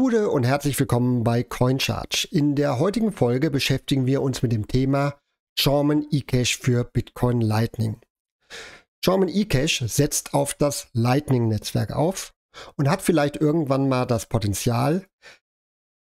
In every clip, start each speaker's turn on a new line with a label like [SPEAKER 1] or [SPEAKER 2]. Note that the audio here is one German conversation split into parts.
[SPEAKER 1] Gute und herzlich willkommen bei CoinCharge. In der heutigen Folge beschäftigen wir uns mit dem Thema Charmin eCash für Bitcoin Lightning. Charmin eCash setzt auf das Lightning-Netzwerk auf und hat vielleicht irgendwann mal das Potenzial,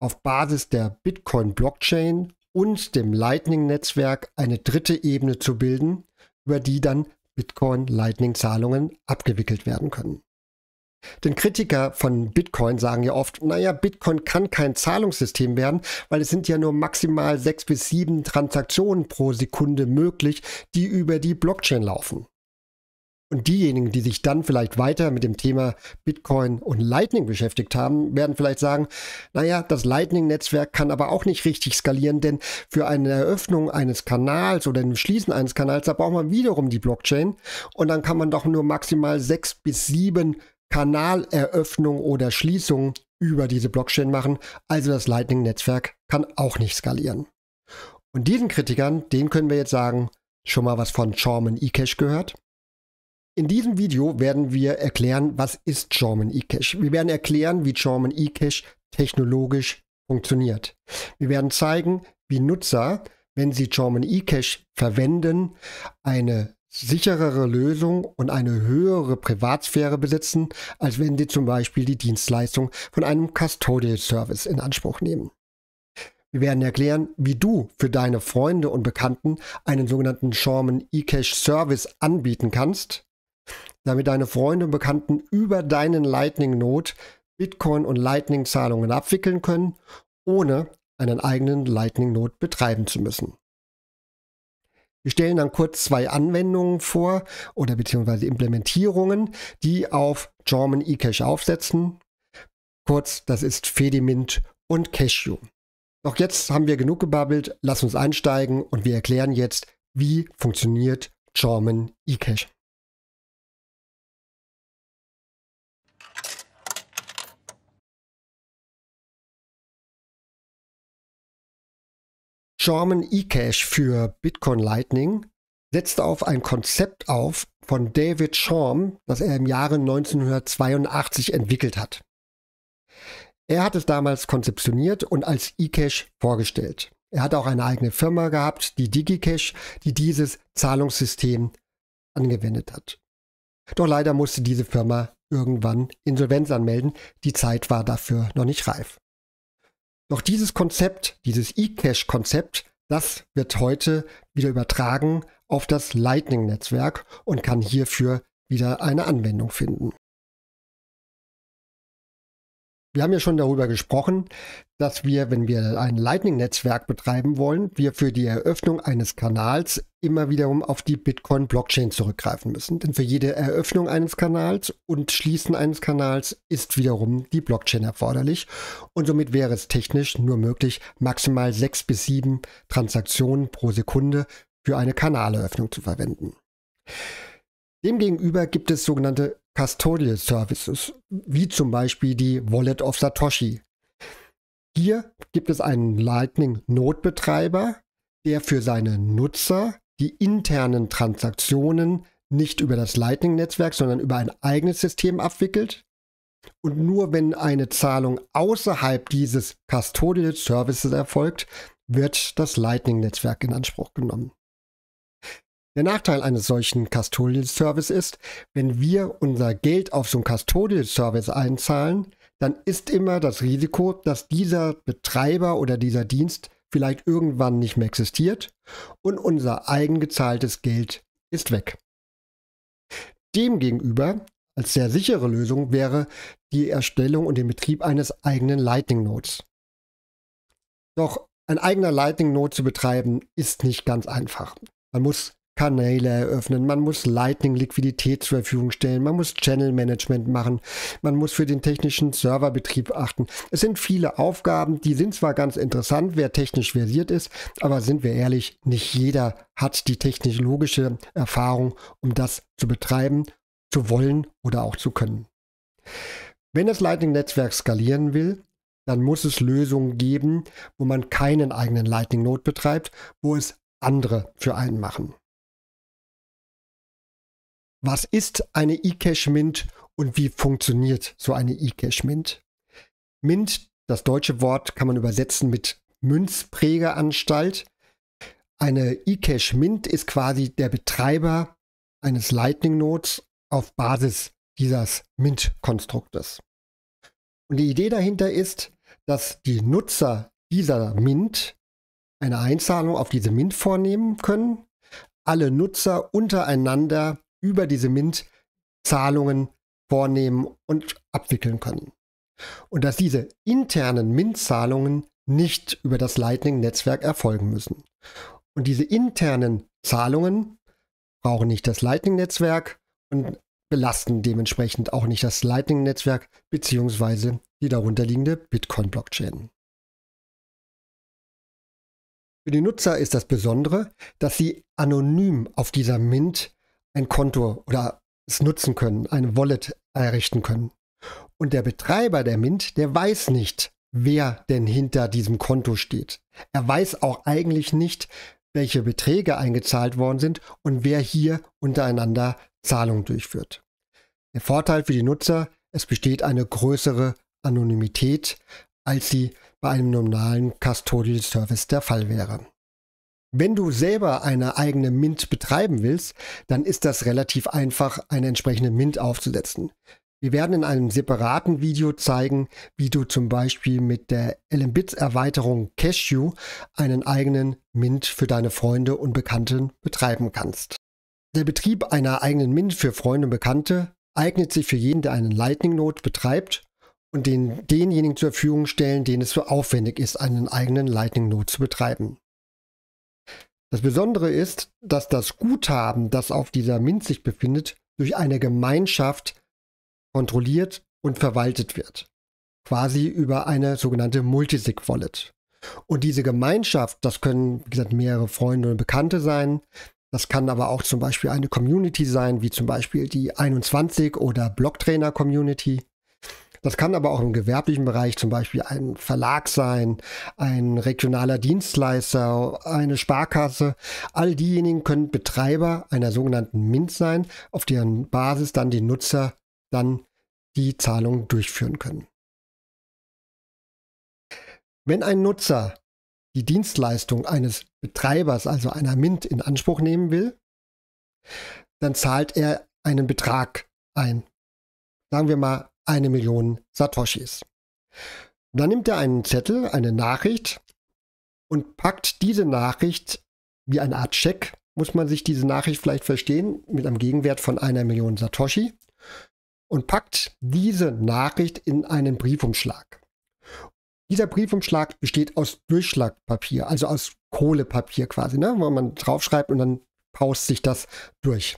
[SPEAKER 1] auf Basis der Bitcoin-Blockchain und dem Lightning-Netzwerk eine dritte Ebene zu bilden, über die dann Bitcoin-Lightning-Zahlungen abgewickelt werden können. Denn Kritiker von Bitcoin sagen ja oft, naja, Bitcoin kann kein Zahlungssystem werden, weil es sind ja nur maximal sechs bis sieben Transaktionen pro Sekunde möglich, die über die Blockchain laufen. Und diejenigen, die sich dann vielleicht weiter mit dem Thema Bitcoin und Lightning beschäftigt haben, werden vielleicht sagen, naja, das Lightning-Netzwerk kann aber auch nicht richtig skalieren, denn für eine Eröffnung eines Kanals oder ein Schließen eines Kanals, da braucht man wiederum die Blockchain und dann kann man doch nur maximal sechs bis sieben Kanaleröffnung oder Schließung über diese Blockchain machen. Also das Lightning-Netzwerk kann auch nicht skalieren. Und diesen Kritikern, denen können wir jetzt sagen, schon mal was von Charmin eCash gehört? In diesem Video werden wir erklären, was ist Charmin eCash. Wir werden erklären, wie Charmin eCash technologisch funktioniert. Wir werden zeigen, wie Nutzer, wenn sie Charmin eCash verwenden, eine sicherere Lösung und eine höhere Privatsphäre besitzen, als wenn sie zum Beispiel die Dienstleistung von einem Custodial Service in Anspruch nehmen. Wir werden erklären, wie du für deine Freunde und Bekannten einen sogenannten Shorman eCash Service anbieten kannst, damit deine Freunde und Bekannten über deinen Lightning Note Bitcoin und Lightning Zahlungen abwickeln können, ohne einen eigenen Lightning Note betreiben zu müssen. Wir stellen dann kurz zwei Anwendungen vor oder beziehungsweise Implementierungen, die auf German eCache aufsetzen. Kurz, das ist Fedimint und Cashew. Doch jetzt haben wir genug gebabbelt, lass uns einsteigen und wir erklären jetzt, wie funktioniert German eCache. Charman eCash für Bitcoin Lightning setzte auf ein Konzept auf von David Shorm, das er im Jahre 1982 entwickelt hat. Er hat es damals konzeptioniert und als eCash vorgestellt. Er hat auch eine eigene Firma gehabt, die DigiCash, die dieses Zahlungssystem angewendet hat. Doch leider musste diese Firma irgendwann Insolvenz anmelden. Die Zeit war dafür noch nicht reif. Doch dieses Konzept, dieses eCache-Konzept, das wird heute wieder übertragen auf das Lightning-Netzwerk und kann hierfür wieder eine Anwendung finden. Wir haben ja schon darüber gesprochen, dass wir, wenn wir ein Lightning-Netzwerk betreiben wollen, wir für die Eröffnung eines Kanals immer wiederum auf die Bitcoin-Blockchain zurückgreifen müssen. Denn für jede Eröffnung eines Kanals und Schließen eines Kanals ist wiederum die Blockchain erforderlich. Und somit wäre es technisch nur möglich, maximal sechs bis sieben Transaktionen pro Sekunde für eine Kanaleröffnung zu verwenden. Demgegenüber gibt es sogenannte Custodial Services, wie zum Beispiel die Wallet of Satoshi. Hier gibt es einen Lightning-Notbetreiber, der für seine Nutzer die internen Transaktionen nicht über das Lightning-Netzwerk, sondern über ein eigenes System abwickelt. Und nur wenn eine Zahlung außerhalb dieses Custodial Services erfolgt, wird das Lightning-Netzwerk in Anspruch genommen. Der Nachteil eines solchen Custodial Service ist, wenn wir unser Geld auf so einen Custodial Service einzahlen, dann ist immer das Risiko, dass dieser Betreiber oder dieser Dienst vielleicht irgendwann nicht mehr existiert und unser eigengezahltes Geld ist weg. Demgegenüber als sehr sichere Lösung wäre die Erstellung und den Betrieb eines eigenen Lightning Nodes. Doch ein eigener Lightning Node zu betreiben ist nicht ganz einfach. Man muss Kanäle eröffnen, man muss Lightning-Liquidität zur Verfügung stellen, man muss Channel-Management machen, man muss für den technischen Serverbetrieb achten. Es sind viele Aufgaben, die sind zwar ganz interessant, wer technisch versiert ist, aber sind wir ehrlich, nicht jeder hat die technologische Erfahrung, um das zu betreiben, zu wollen oder auch zu können. Wenn das Lightning-Netzwerk skalieren will, dann muss es Lösungen geben, wo man keinen eigenen Lightning Node betreibt, wo es andere für einen machen. Was ist eine eCash Mint und wie funktioniert so eine eCash Mint? Mint, das deutsche Wort kann man übersetzen mit Münzprägeanstalt. Eine eCash Mint ist quasi der Betreiber eines Lightning Nodes auf Basis dieses Mint-Konstruktes. Und die Idee dahinter ist, dass die Nutzer dieser Mint eine Einzahlung auf diese Mint vornehmen können, alle Nutzer untereinander über diese Mint Zahlungen vornehmen und abwickeln können. Und dass diese internen Mint-Zahlungen nicht über das Lightning-Netzwerk erfolgen müssen. Und diese internen Zahlungen brauchen nicht das Lightning-Netzwerk und belasten dementsprechend auch nicht das Lightning-Netzwerk bzw. die darunterliegende Bitcoin-Blockchain. Für die Nutzer ist das Besondere, dass sie anonym auf dieser Mint ein Konto oder es nutzen können, eine Wallet errichten können. Und der Betreiber der Mint, der weiß nicht, wer denn hinter diesem Konto steht. Er weiß auch eigentlich nicht, welche Beträge eingezahlt worden sind und wer hier untereinander Zahlungen durchführt. Der Vorteil für die Nutzer, es besteht eine größere Anonymität, als sie bei einem normalen Custodial Service der Fall wäre. Wenn du selber eine eigene Mint betreiben willst, dann ist das relativ einfach, eine entsprechende Mint aufzusetzen. Wir werden in einem separaten Video zeigen, wie du zum Beispiel mit der LMBit-Erweiterung Cashew einen eigenen Mint für deine Freunde und Bekannten betreiben kannst. Der Betrieb einer eigenen Mint für Freunde und Bekannte eignet sich für jeden, der einen Lightning-Node betreibt und den, denjenigen zur Verfügung stellen, denen es so aufwendig ist, einen eigenen Lightning-Node zu betreiben. Das Besondere ist, dass das Guthaben, das auf dieser Mint sich befindet, durch eine Gemeinschaft kontrolliert und verwaltet wird. Quasi über eine sogenannte Multisig-Wallet. Und diese Gemeinschaft, das können, wie gesagt, mehrere Freunde und Bekannte sein. Das kann aber auch zum Beispiel eine Community sein, wie zum Beispiel die 21 oder Blocktrainer Community. Das kann aber auch im gewerblichen Bereich zum Beispiel ein Verlag sein, ein regionaler Dienstleister, eine Sparkasse. All diejenigen können Betreiber einer sogenannten Mint sein, auf deren Basis dann die Nutzer dann die Zahlungen durchführen können. Wenn ein Nutzer die Dienstleistung eines Betreibers, also einer Mint, in Anspruch nehmen will, dann zahlt er einen Betrag ein. Sagen wir mal eine Million Satoshis. dann nimmt er einen Zettel, eine Nachricht und packt diese Nachricht wie eine Art Scheck, muss man sich diese Nachricht vielleicht verstehen, mit einem Gegenwert von einer Million Satoshi und packt diese Nachricht in einen Briefumschlag. Dieser Briefumschlag besteht aus Durchschlagpapier, also aus Kohlepapier quasi, ne? wo man draufschreibt und dann paust sich das durch.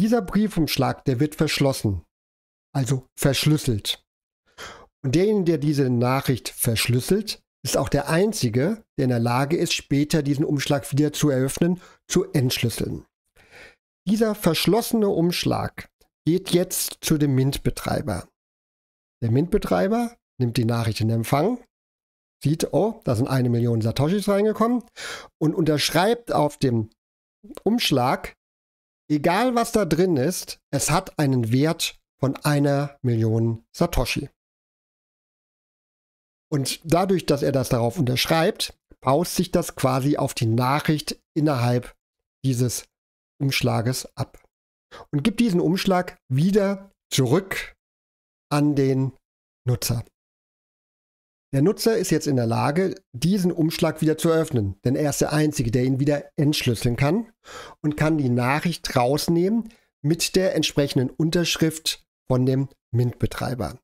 [SPEAKER 1] Dieser Briefumschlag, der wird verschlossen also verschlüsselt. Und derjenige, der diese Nachricht verschlüsselt, ist auch der Einzige, der in der Lage ist, später diesen Umschlag wieder zu eröffnen, zu entschlüsseln. Dieser verschlossene Umschlag geht jetzt zu dem MINT-Betreiber. Der MINT-Betreiber nimmt die Nachricht in Empfang, sieht, oh, da sind eine Million Satoshis reingekommen und unterschreibt auf dem Umschlag, egal was da drin ist, es hat einen Wert von einer Million Satoshi. Und dadurch, dass er das darauf unterschreibt, baut sich das quasi auf die Nachricht innerhalb dieses Umschlages ab und gibt diesen Umschlag wieder zurück an den Nutzer. Der Nutzer ist jetzt in der Lage, diesen Umschlag wieder zu öffnen, denn er ist der Einzige, der ihn wieder entschlüsseln kann und kann die Nachricht rausnehmen mit der entsprechenden Unterschrift von dem MINT-Betreiber.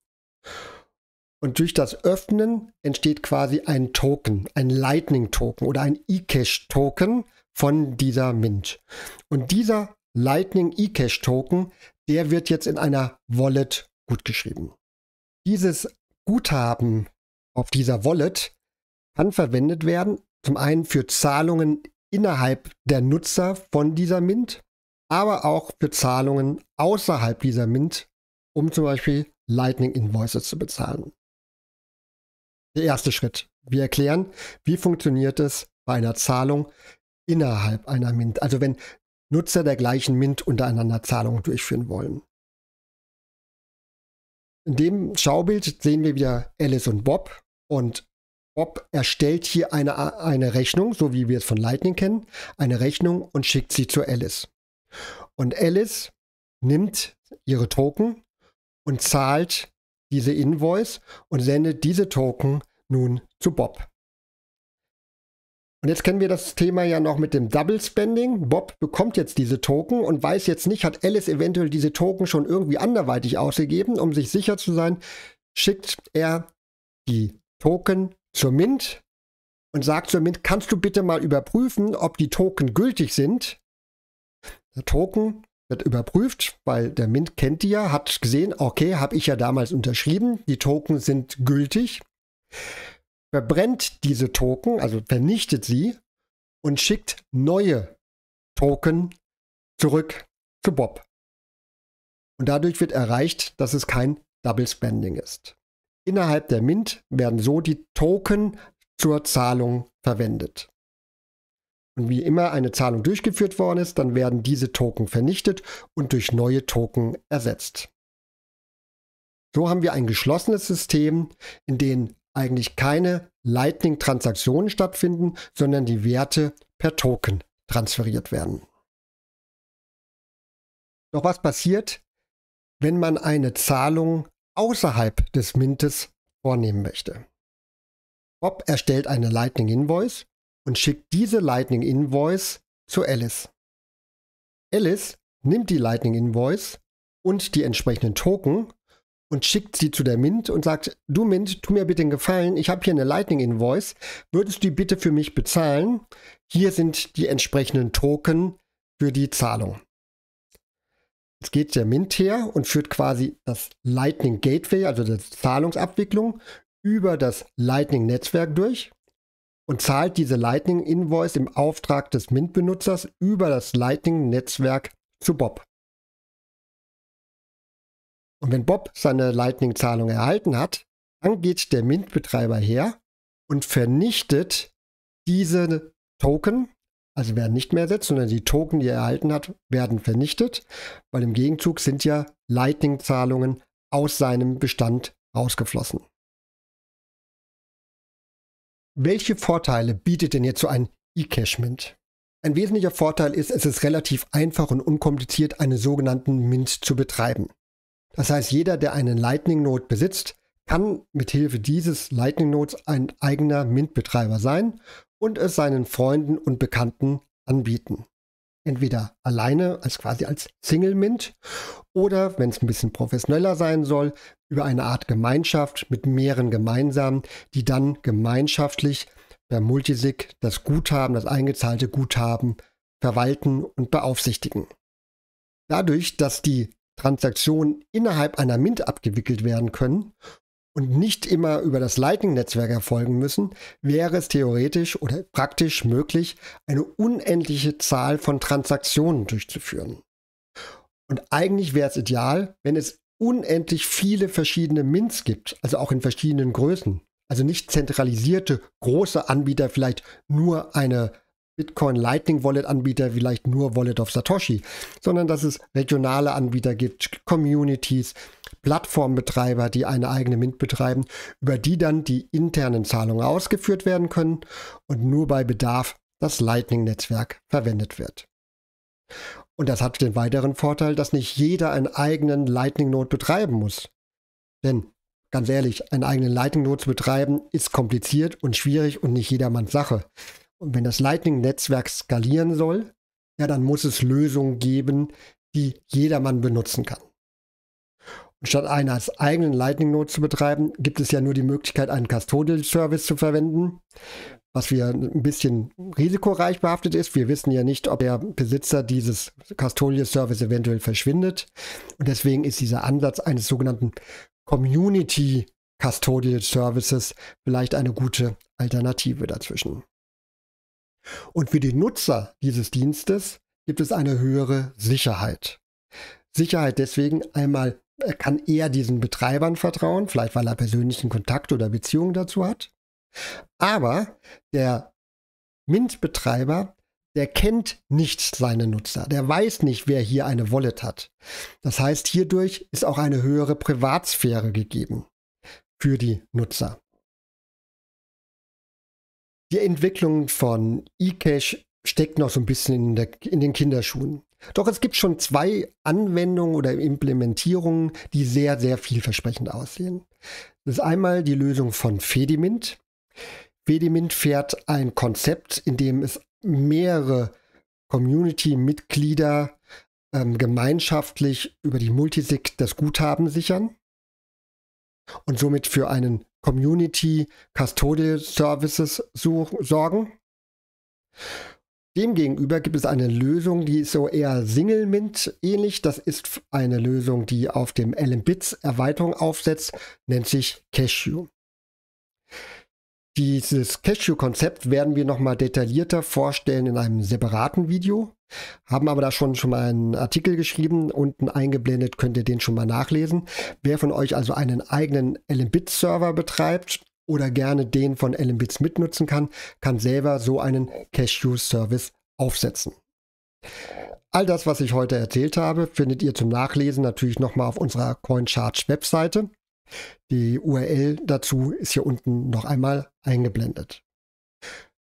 [SPEAKER 1] Und durch das Öffnen entsteht quasi ein Token, ein Lightning-Token oder ein eCash-Token von dieser Mint. Und dieser Lightning eCash-Token, der wird jetzt in einer Wallet gutgeschrieben. Dieses Guthaben auf dieser Wallet kann verwendet werden, zum einen für Zahlungen innerhalb der Nutzer von dieser Mint, aber auch für Zahlungen außerhalb dieser Mint um zum Beispiel Lightning Invoices zu bezahlen. Der erste Schritt. Wir erklären, wie funktioniert es bei einer Zahlung innerhalb einer Mint, also wenn Nutzer der gleichen Mint untereinander Zahlungen durchführen wollen. In dem Schaubild sehen wir wieder Alice und Bob und Bob erstellt hier eine, eine Rechnung, so wie wir es von Lightning kennen, eine Rechnung und schickt sie zu Alice. Und Alice nimmt ihre Token und zahlt diese Invoice und sendet diese Token nun zu Bob. Und jetzt kennen wir das Thema ja noch mit dem Double Spending. Bob bekommt jetzt diese Token und weiß jetzt nicht, hat Alice eventuell diese Token schon irgendwie anderweitig ausgegeben, um sich sicher zu sein, schickt er die Token zur Mint und sagt zur Mint, kannst du bitte mal überprüfen, ob die Token gültig sind? Der Token wird überprüft, weil der Mint kennt die ja, hat gesehen, okay, habe ich ja damals unterschrieben, die Token sind gültig, verbrennt diese Token, also vernichtet sie und schickt neue Token zurück zu Bob. Und dadurch wird erreicht, dass es kein Double Spending ist. Innerhalb der Mint werden so die Token zur Zahlung verwendet. Und wie immer eine Zahlung durchgeführt worden ist, dann werden diese Token vernichtet und durch neue Token ersetzt. So haben wir ein geschlossenes System, in dem eigentlich keine Lightning-Transaktionen stattfinden, sondern die Werte per Token transferiert werden. Doch was passiert, wenn man eine Zahlung außerhalb des Mintes vornehmen möchte? Bob erstellt eine Lightning Invoice und schickt diese Lightning Invoice zu Alice. Alice nimmt die Lightning Invoice und die entsprechenden Token und schickt sie zu der Mint und sagt, du Mint, tu mir bitte einen Gefallen, ich habe hier eine Lightning Invoice, würdest du die bitte für mich bezahlen? Hier sind die entsprechenden Token für die Zahlung. Jetzt geht der Mint her und führt quasi das Lightning Gateway, also die Zahlungsabwicklung, über das Lightning Netzwerk durch und zahlt diese Lightning Invoice im Auftrag des Mint-Benutzers über das Lightning-Netzwerk zu Bob. Und wenn Bob seine Lightning-Zahlung erhalten hat, dann geht der Mint-Betreiber her und vernichtet diese Token, also werden nicht mehr ersetzt, sondern die Token, die er erhalten hat, werden vernichtet, weil im Gegenzug sind ja Lightning-Zahlungen aus seinem Bestand rausgeflossen welche Vorteile bietet denn jetzt so ein eCash Mint? Ein wesentlicher Vorteil ist, es ist relativ einfach und unkompliziert, einen sogenannten Mint zu betreiben. Das heißt, jeder, der einen Lightning Node besitzt, kann mithilfe dieses Lightning Nodes ein eigener Mint-Betreiber sein und es seinen Freunden und Bekannten anbieten entweder alleine, als quasi als Single Mint, oder wenn es ein bisschen professioneller sein soll, über eine Art Gemeinschaft mit mehreren gemeinsam, die dann gemeinschaftlich per Multisig das Guthaben, das eingezahlte Guthaben verwalten und beaufsichtigen. Dadurch, dass die Transaktionen innerhalb einer Mint abgewickelt werden können und nicht immer über das Lightning-Netzwerk erfolgen müssen, wäre es theoretisch oder praktisch möglich, eine unendliche Zahl von Transaktionen durchzuführen. Und eigentlich wäre es ideal, wenn es unendlich viele verschiedene Mints gibt, also auch in verschiedenen Größen. Also nicht zentralisierte große Anbieter, vielleicht nur eine Bitcoin Lightning Wallet Anbieter vielleicht nur Wallet of Satoshi, sondern dass es regionale Anbieter gibt, Communities, Plattformbetreiber, die eine eigene Mint betreiben, über die dann die internen Zahlungen ausgeführt werden können und nur bei Bedarf das Lightning Netzwerk verwendet wird. Und das hat den weiteren Vorteil, dass nicht jeder einen eigenen Lightning Node betreiben muss. Denn ganz ehrlich, einen eigenen Lightning Node zu betreiben ist kompliziert und schwierig und nicht jedermanns Sache. Und wenn das Lightning-Netzwerk skalieren soll, ja, dann muss es Lösungen geben, die jedermann benutzen kann. Und statt einen als eigenen Lightning-Node zu betreiben, gibt es ja nur die Möglichkeit, einen Custodial-Service zu verwenden, was wir ein bisschen risikoreich behaftet ist. Wir wissen ja nicht, ob der Besitzer dieses Custodial-Service eventuell verschwindet. Und deswegen ist dieser Ansatz eines sogenannten Community Custodial Services vielleicht eine gute Alternative dazwischen. Und für die Nutzer dieses Dienstes gibt es eine höhere Sicherheit. Sicherheit deswegen einmal, äh, kann er diesen Betreibern vertrauen, vielleicht weil er persönlichen Kontakt oder Beziehung dazu hat. Aber der Mint-Betreiber, der kennt nicht seine Nutzer, der weiß nicht, wer hier eine Wallet hat. Das heißt, hierdurch ist auch eine höhere Privatsphäre gegeben für die Nutzer die Entwicklung von eCash steckt noch so ein bisschen in, der, in, den Kinderschuhen. Doch es gibt schon zwei Anwendungen oder Implementierungen, die sehr, sehr vielversprechend aussehen. Das ist einmal die Lösung von Fedimint. Fedimint fährt ein Konzept, in dem es mehrere Community-Mitglieder ähm, gemeinschaftlich über die Multisig das Guthaben sichern und somit für einen Community Custodial Services sorgen. Demgegenüber gibt es eine Lösung, die ist so eher Single Mint ähnlich. Das ist eine Lösung, die auf dem LMBits Erweiterung aufsetzt, nennt sich Cashew. Dieses Cashew-Konzept werden wir nochmal detaillierter vorstellen in einem separaten Video. Haben aber da schon schon mal einen Artikel geschrieben, unten eingeblendet könnt ihr den schon mal nachlesen. Wer von euch also einen eigenen LMBit-Server betreibt oder gerne den von LMBits mitnutzen kann, kann selber so einen Cashew-Service aufsetzen. All das, was ich heute erzählt habe, findet ihr zum Nachlesen natürlich nochmal auf unserer CoinCharge-Webseite. Die URL dazu ist hier unten noch einmal eingeblendet.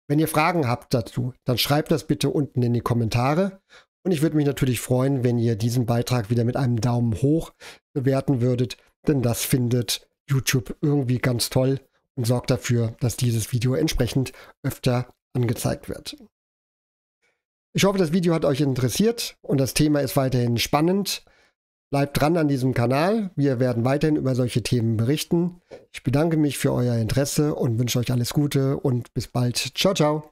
[SPEAKER 1] Wenn ihr Fragen habt dazu, dann schreibt das bitte unten in die Kommentare. Und ich würde mich natürlich freuen, wenn ihr diesen Beitrag wieder mit einem Daumen hoch bewerten würdet, denn das findet YouTube irgendwie ganz toll und sorgt dafür, dass dieses Video entsprechend öfter angezeigt wird. Ich hoffe, das Video hat euch interessiert und das Thema ist weiterhin spannend. Bleibt dran an diesem Kanal. Wir werden weiterhin über solche Themen berichten. Ich bedanke mich für euer Interesse und wünsche euch alles Gute und bis bald. Ciao, ciao.